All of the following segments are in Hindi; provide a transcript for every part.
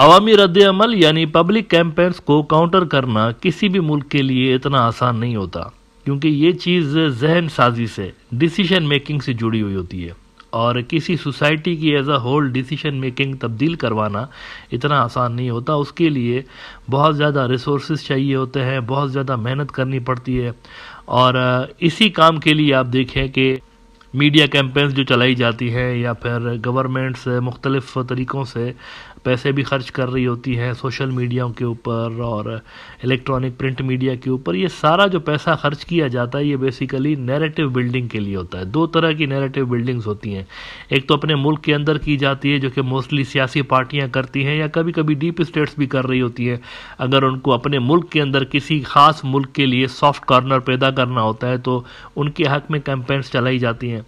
अवामी रद्द अमल यानी पब्लिक कैंपेन्स को काउंटर करना किसी भी मुल्क के लिए इतना आसान नहीं होता क्योंकि ये चीज़ जहन साजी से डिसीशन मेकिंग से जुड़ी हुई होती है और किसी सोसाइटी की as a whole decision making तब्दील करवाना इतना आसान नहीं होता उसके लिए बहुत ज़्यादा रिसोर्स चाहिए होते हैं बहुत ज़्यादा मेहनत करनी पड़ती है और इसी काम के लिए आप देखें कि मीडिया कैंपेंस जो चलाई जाती हैं या फिर गवर्नमेंट्स मुख्तलिफ़ तरीक़ों से पैसे भी खर्च कर रही होती हैं सोशल मीडियाओं के ऊपर और इलेक्ट्रॉनिक प्रिंट मीडिया के ऊपर ये सारा जो पैसा खर्च किया जाता है ये बेसिकली नैरेटिव बिल्डिंग के लिए होता है दो तरह की नैरेटिव बिल्डिंग्स होती हैं एक तो अपने मुल्क के अंदर की जाती है जो कि मोस्टली सियासी पार्टियाँ करती हैं या कभी कभी डीप स्टेट्स भी कर रही होती हैं अगर उनको अपने मुल्क के अंदर किसी ख़ास मुल्क के लिए सॉफ्ट कॉर्नर पैदा करना होता है तो उनके हक में कैंपेन्स चलाई जाती हैं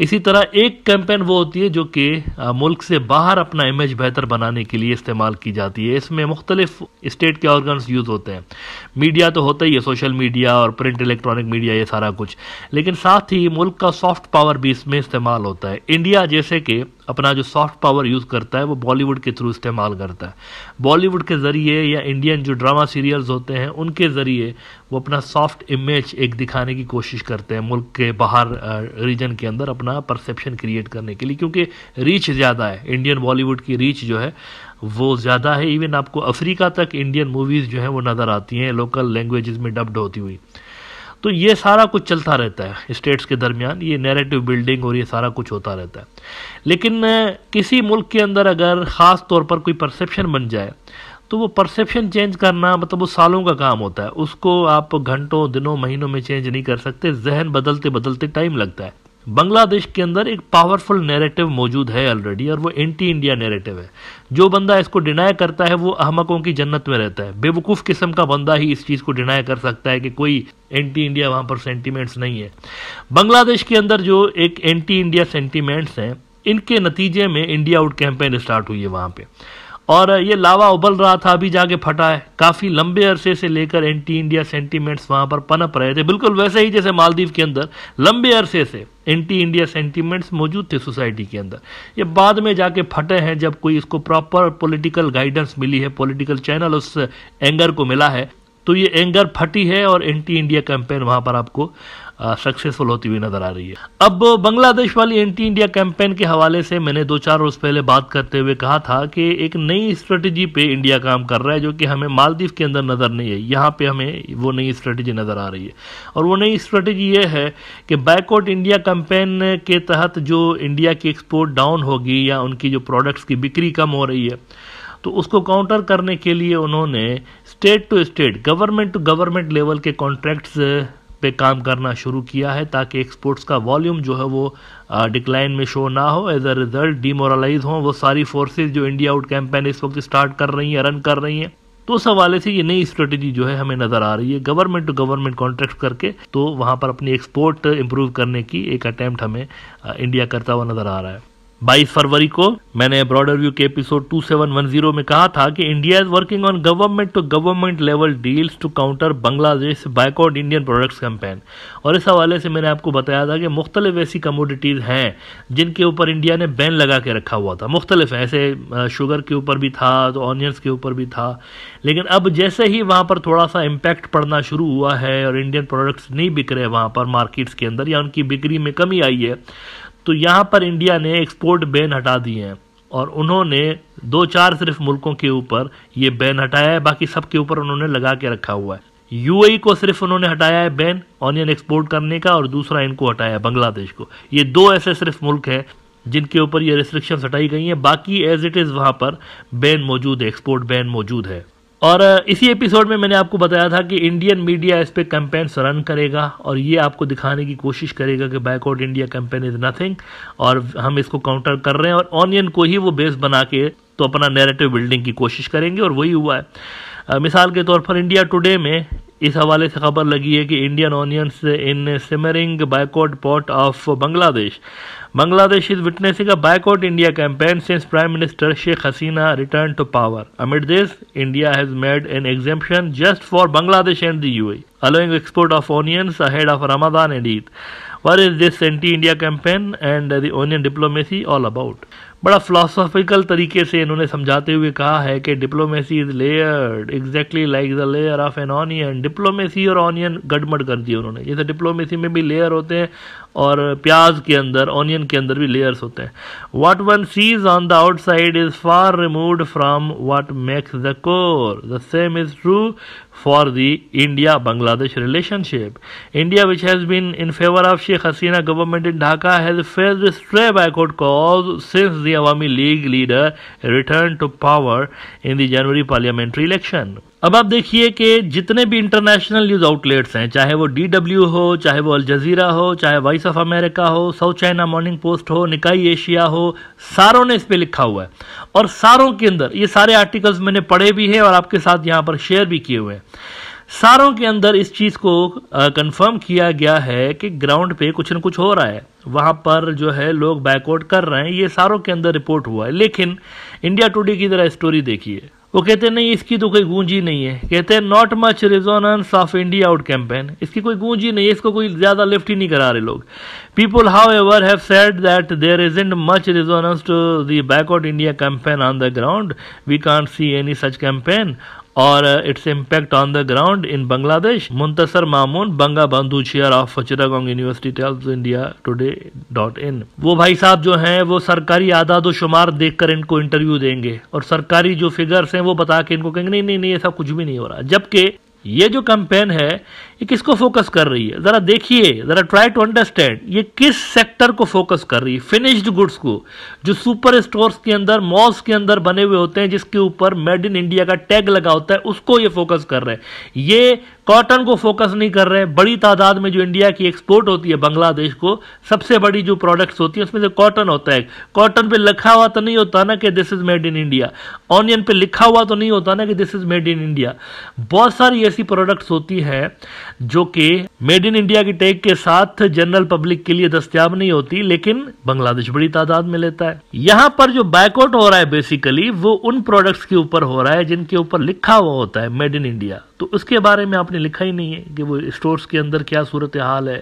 इसी तरह एक कैंपेन वो होती है जो कि मुल्क से बाहर अपना इमेज बेहतर बनाने के लिए इस्तेमाल की जाती है इसमें मुख्तलिफ स्टेट के ऑर्गन्स यूज़ होते हैं मीडिया तो होता ही है सोशल मीडिया और प्रिंट इलेक्ट्रॉनिक मीडिया ये सारा कुछ लेकिन साथ ही मुल्क का सॉफ्ट पावर भी इसमें इस्तेमाल होता है इंडिया जैसे कि अपना जो सॉफ्ट पावर यूज़ करता है वो बॉलीवुड के थ्रू इस्तेमाल करता है बॉलीवुड के ज़रिए या इंडियन जो ड्रामा सीरियल्स होते हैं उनके ज़रिए वो अपना सॉफ्ट इमेज एक दिखाने की कोशिश करते हैं मुल्क के बाहर रीजन के अंदर अपना अपना परसेप्शन क्रिएट करने के लिए क्योंकि रीच ज़्यादा है इंडियन बॉलीवुड की रीच जो है वो ज़्यादा है इवन आपको अफ्रीका तक इंडियन मूवीज़ जो हैं वो नज़र आती हैं लोकल लैंग्वेज़ में डब्ड होती हुई तो ये सारा कुछ चलता रहता है स्टेट्स के दरमियान ये नैरेटिव बिल्डिंग और ये सारा कुछ होता रहता है लेकिन किसी मुल्क के अंदर अगर ख़ास तौर पर कोई परसेप्शन बन जाए तो वो परसेप्शन चेंज करना मतलब वो सालों का काम होता है उसको आप घंटों दिनों महीनों में चेंज नहीं कर सकते जहन बदलते बदलते टाइम लगता है बांग्लादेश के अंदर एक पावरफुल नैरेटिव मौजूद है ऑलरेडी और वो एंटी इंडिया नैरेटिव है जो बंदा इसको डिनाई करता है वो अहमकों की जन्नत में रहता है बेवकूफ़ किस्म का बंदा ही इस चीज़ को डिनाई कर सकता है कि कोई एंटी इंडिया वहाँ पर सेंटीमेंट्स नहीं है बांग्लादेश के अंदर जो एक एंटी इंडिया सेंटीमेंट्स हैं इनके नतीजे में इंडिया आउट कैंपेन स्टार्ट हुई है वहाँ पर और ये लावा उबल रहा था अभी जाके फटा है काफ़ी लंबे अरसे से लेकर एंटी इंडिया सेंटीमेंट्स वहाँ पर पनप रहे थे बिल्कुल वैसे ही जैसे मालदीव के अंदर लंबे अरसे से एंटी इंडिया सेंटीमेंट्स मौजूद थे सोसाइटी के अंदर ये बाद में जाके फटे हैं जब कोई इसको प्रॉपर पॉलिटिकल गाइडेंस मिली है पॉलिटिकल चैनल उस एंगर को मिला है तो ये एंगर फटी है और एंटी इंडिया कैंपेन वहां पर आपको सक्सेसफुल होती हुई नजर आ रही है अब बांग्लादेश वाली एंटी इंडिया कैंपेन के हवाले से मैंने दो चार रोज पहले बात करते हुए कहा था कि एक नई स्ट्रेटजी पे इंडिया काम कर रहा है जो कि हमें मालदीव के अंदर नजर नहीं है यहाँ पे हमें वो नई स्ट्रेटजी नजर आ रही है और वो नई स्ट्रेटजी ये है कि बैकआउट इंडिया कैंपेन के तहत जो इंडिया की एक्सपोर्ट डाउन होगी या उनकी जो प्रोडक्ट्स की बिक्री कम हो रही है तो उसको काउंटर करने के लिए उन्होंने state to state government to government level के कॉन्ट्रैक्ट्स पे काम करना शुरू किया है ताकि एक्सपोर्ट्स का वॉल्यूम जो है वो डिक्लाइन में शो ना हो एज अ रिजल्ट डीमोरलाइज हो वो सारी फोर्सेज जो इंडिया आउट कैंपेन इस वक्त स्टार्ट कर रही हैं रन कर रही हैं तो उस हवाले से ये नई स्ट्रेटेजी जो है हमें नज़र आ रही है गवर्नमेंट टू गवर्नमेंट कॉन्ट्रैक्ट करके तो वहाँ पर अपनी एक्सपोर्ट इम्प्रूव करने की एक अटैम्प्ट हमें इंडिया करता हुआ नज़र आ रहा है 22 फरवरी को मैंने ब्रॉडर व्यू के एपिसोड 2710 में कहा था कि India is working on government to government level deals to counter Bangladesh boycott Indian products campaign और इस हवाले से मैंने आपको बताया था कि मुख्तलिफ ऐसी कमोडिटीज़ हैं जिनके ऊपर इंडिया ने बैन लगा के रखा हुआ था मुख्तलिफ ऐसे शुगर के ऊपर भी था तो ऑनियंस के ऊपर भी था लेकिन अब जैसे ही वहाँ पर थोड़ा सा इम्पैक्ट पड़ना शुरू हुआ है और इंडियन प्रोडक्ट्स नहीं बिक रहे वहाँ पर मार्केट्स के अंदर या उनकी बिक्री में कमी आई है तो यहाँ पर इंडिया ने एक्सपोर्ट बैन हटा दिए हैं और उन्होंने दो चार सिर्फ मुल्कों के ऊपर ये बैन हटाया है बाकी सबके ऊपर उन्होंने लगा के रखा हुआ है यूएई e को सिर्फ उन्होंने हटाया है बैन ऑनियन एक्सपोर्ट करने का और दूसरा इनको हटाया है बांग्लादेश को ये दो ऐसे सिर्फ मुल्क हैं जिनके ऊपर ये रिस्ट्रिक्शन हटाई गई हैं बाकी एज इट इज़ वहाँ पर बैन मौजूद है एक्सपोर्ट बैन मौजूद है और इसी एपिसोड में मैंने आपको बताया था कि इंडियन मीडिया इस पर कैंपेन्स रन करेगा और ये आपको दिखाने की कोशिश करेगा कि boycott India campaign is nothing और हम इसको काउंटर कर रहे हैं और ऑनियन को ही वो बेस बना के तो अपना नेरेटिव बिल्डिंग की कोशिश करेंगे और वही हुआ है मिसाल के तौर पर इंडिया टुडे में इस हवाले से खबर लगी है कि Indian onions in simmering boycott pot of Bangladesh Bangladesh is witnessing a boycott India campaign since prime minister Sheikh Hasina return to power amid this India has made an exemption just for Bangladesh and the UAE allowing export of onions ahead of Ramadan and Eid. What is this anti-India campaign and the onion diplomacy all about? बड़ा फिलोसॉफिकल तरीके से इन्होंने समझाते हुए कहा है कि diplomacy is layered exactly like the layer of an onion diplomacy और ऑनियन गड़मड़ कर दिए उन्होंने जैसे डिप्लोमेसी में भी लेयर होते हैं और प्याज के अंदर ऑनियन के अंदर भी लेयर्स होते हैं what one sees on the outside is far removed from what makes the core the same is true for the India Bangladesh relationship. India, which has in favour of Sheikh Hasina government in Dhaka Dhaka, has faced stray backward calls since आखिरी Awami League leader return to power in the January parliamentary election अब आप देखिए कि जितने भी इंटरनेशनल न्यूज आउटलेट्स हैं चाहे वो डीडब्ल्यू हो चाहे वो अल जजीरा हो चाहे वॉइस ऑफ अमेरिका हो साउथ चाइना मॉर्निंग पोस्ट हो निकाई एशिया हो सारों ने इस पर लिखा हुआ है और सारों के अंदर ये सारे आर्टिकल्स मैंने पढ़े भी हैं और आपके साथ यहाँ पर शेयर भी किए हुए हैं सारों के अंदर इस चीज को कंफर्म किया गया है कि ग्राउंड पे कुछ न कुछ हो रहा है वहाँ पर जो है लोग बैकआउट कर रहे हैं ये सारों के अंदर रिपोर्ट हुआ है लेकिन इंडिया टुडे की जरा स्टोरी देखिए वो कहते नहीं इसकी तो कोई गूंज ही नहीं है कहते हैं not much resonance of India out campaign इसकी कोई गूंज ही नहीं है इसको कोई ज़्यादा लिफ्ट ही नहीं करा रहे लोग people however have said that there is isn't much resonance to the boycott India campaign on the ground we can't see any such campaign और it's impact on the ground in Bangladesh Muntasir Mamun Banga Bandhu chair of Chittagong university tells India Today dot in वो भाई साहब जो हैं वो सरकारी आदाद शुमार देखकर इनको इंटरव्यू देंगे और सरकारी जो फिगर्स हैं वो बता के इनको कहेंगे नहीं नहीं नहीं ऐसा कुछ भी नहीं हो रहा जबकि ये जो कैंपेन है ये किसको फोकस कर रही है ज़रा देखिए ज़रा ट्राई टू अंडरस्टैंड ये किस सेक्टर को फोकस कर रही है फिनिश्ड गुड्स को जो सुपर स्टोर्स के अंदर मॉल्स के अंदर बने हुए होते हैं जिसके ऊपर मेड इन इंडिया का टैग लगा होता है उसको ये फोकस कर रहे हैं ये कॉटन को फोकस नहीं कर रहे हैं बड़ी तादाद में जो इंडिया की एक्सपोर्ट होती है बांग्लादेश को सबसे बड़ी जो प्रोडक्ट्स होती है उसमें से कॉटन होता है कॉटन पे लिखा हुआ तो नहीं होता ना कि this is made in India onion पे लिखा हुआ तो नहीं होता ना कि this is made in India बहुत सारी ऐसी प्रोडक्ट्स होती हैं जो कि मेड इन इंडिया की टैग के साथ जनरल पब्लिक के लिए दस्तियाब नहीं होती लेकिन बांग्लादेश बड़ी तादाद में लेता है यहां पर जो बैकआउट हो रहा है बेसिकली वो उन प्रोडक्ट्स के ऊपर हो रहा है जिनके ऊपर लिखा हुआ होता है मेड इन इंडिया तो उसके बारे में आपने ने लिखा ही नहीं है कि वो स्टोर्स के अंदर क्या सूरत हाल है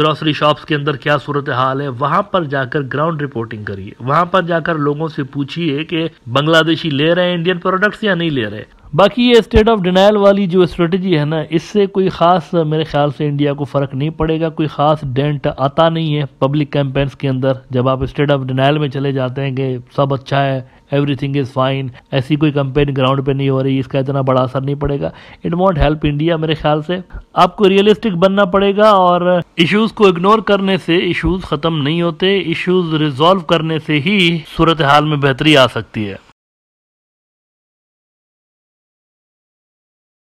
ग्रॉसरी शॉप्स के अंदर क्या सूरत हाल है वहाँ पर जाकर ग्राउंड रिपोर्टिंग करिए वहाँ पर जाकर लोगों से पूछिए कि बांग्लादेशी ले रहे हैं इंडियन प्रोडक्ट्स या नहीं ले रहे बाकी ये स्टेट ऑफ डिनाइल वाली जो स्ट्रेटजी है ना इससे कोई ख़ास मेरे ख्याल से इंडिया को फ़र्क नहीं पड़ेगा कोई ख़ास डेंट आता नहीं है पब्लिक कैंपेन्स के अंदर जब आप स्टेट ऑफ डिनाइल में चले जाते हैं कि सब अच्छा है एवरीथिंग इज़ फाइन ऐसी कोई कंपेन ग्राउंड पे नहीं हो रही इसका इतना बड़ा असर नहीं पड़ेगा इट वॉन्ट हेल्प इंडिया मेरे ख्याल से आपको रियलिस्टिक बनना पड़ेगा और इशूज को इग्नोर करने से इशूज खत्म नहीं होते इशूज रिजॉल्व करने से ही सूरत हाल में बेहतरी आ सकती है